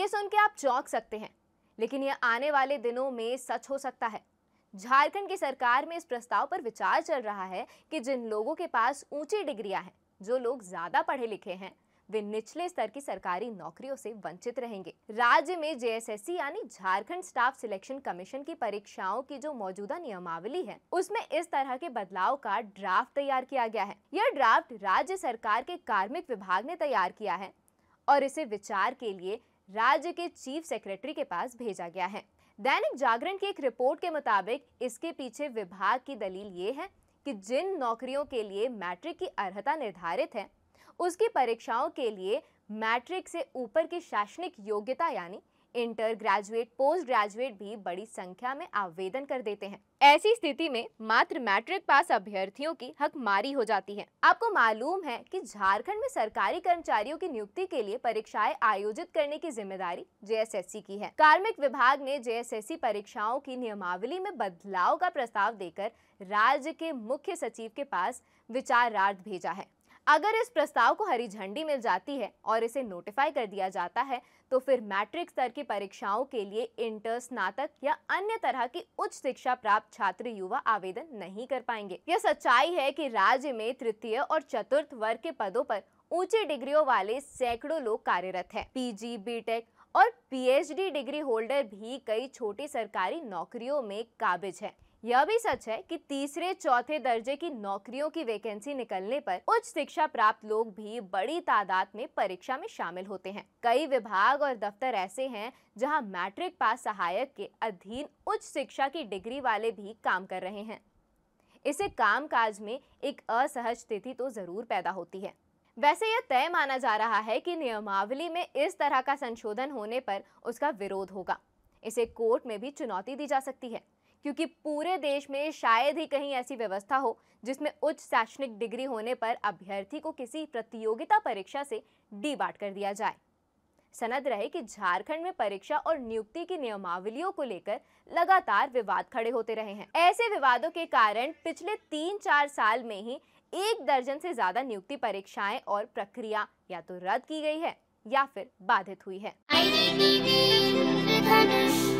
ये सुन के आप चौंक सकते हैं लेकिन यह आने वाले दिनों में सच हो सकता है झारखंड की सरकार में इस प्रस्ताव पर विचार चल रहा है कि जिन लोगों के पास ऊंची डिग्रियां हैं जो लोग ज्यादा पढ़े लिखे हैं वे निचले स्तर की सरकारी नौकरियों से वंचित रहेंगे राज्य में जेएसएससी यानी झारखंड स्टाफ सिलेक्शन कमीशन की परीक्षाओं की जो मौजूदा नियमावली है उसमें इस तरह के बदलाव का ड्राफ्ट तैयार किया गया है यह ड्राफ्ट राज्य सरकार के कार्मिक विभाग ने तैयार किया है और इसे विचार के लिए राज्य के चीफ सेक्रेटरी के पास भेजा गया है दैनिक जागरण की एक रिपोर्ट के मुताबिक इसके पीछे विभाग की दलील ये है कि जिन नौकरियों के लिए मैट्रिक की अर्हता निर्धारित है उसकी परीक्षाओं के लिए मैट्रिक से ऊपर की शैक्षणिक योग्यता यानी इंटर ग्रेजुएट पोस्ट ग्रेजुएट भी बड़ी संख्या में आवेदन कर देते हैं ऐसी स्थिति में मात्र मैट्रिक पास अभ्यर्थियों की हक मारी हो जाती है आपको मालूम है कि झारखंड में सरकारी कर्मचारियों की नियुक्ति के लिए परीक्षाएं आयोजित करने की जिम्मेदारी जे की है कार्मिक विभाग ने जे परीक्षाओं की नियमावली में बदलाव का प्रस्ताव देकर राज्य के मुख्य सचिव के पास विचारार्थ भेजा है अगर इस प्रस्ताव को हरी झंडी मिल जाती है और इसे नोटिफाई कर दिया जाता है तो फिर मैट्रिक स्तर की परीक्षाओं के लिए इंटर स्नातक या अन्य तरह की उच्च शिक्षा प्राप्त छात्र युवा आवेदन नहीं कर पाएंगे यह सच्चाई है कि राज्य में तृतीय और चतुर्थ वर्ग के पदों पर ऊंची डिग्रियों वाले सैकड़ों लोग कार्यरत हैं। पीजी, बीटेक और पीएचडी डिग्री होल्डर भी कई छोटी सरकारी नौकरियों में काबिज हैं। यह भी सच है कि तीसरे चौथे दर्जे की नौकरियों की वैकेंसी निकलने पर उच्च शिक्षा प्राप्त लोग भी बड़ी तादाद में परीक्षा में शामिल होते हैं कई विभाग और दफ्तर ऐसे हैं जहां मैट्रिक पास सहायक के अधीन उच्च शिक्षा की डिग्री वाले भी काम कर रहे हैं काम कामकाज में एक असहज स्थिति तो जरूर पैदा होती है वैसे यह तय माना जा रहा है कि नियमावली में इस तरह का संशोधन होने पर उसका विरोध होगा इसे कोर्ट में भी चुनौती दी जा सकती है क्योंकि पूरे देश में शायद ही कहीं ऐसी व्यवस्था हो जिसमें उच्च शैक्षणिक डिग्री होने पर अभ्यर्थी को किसी प्रतियोगिता परीक्षा से डी बाट कर दिया जाए सनद रहे कि झारखंड में परीक्षा और नियुक्ति की नियमावलियों को लेकर लगातार विवाद खड़े होते रहे हैं ऐसे विवादों के कारण पिछले तीन चार साल में ही एक दर्जन से ज्यादा नियुक्ति परीक्षाएं और प्रक्रिया या तो रद्द की गई है या फिर बाधित हुई है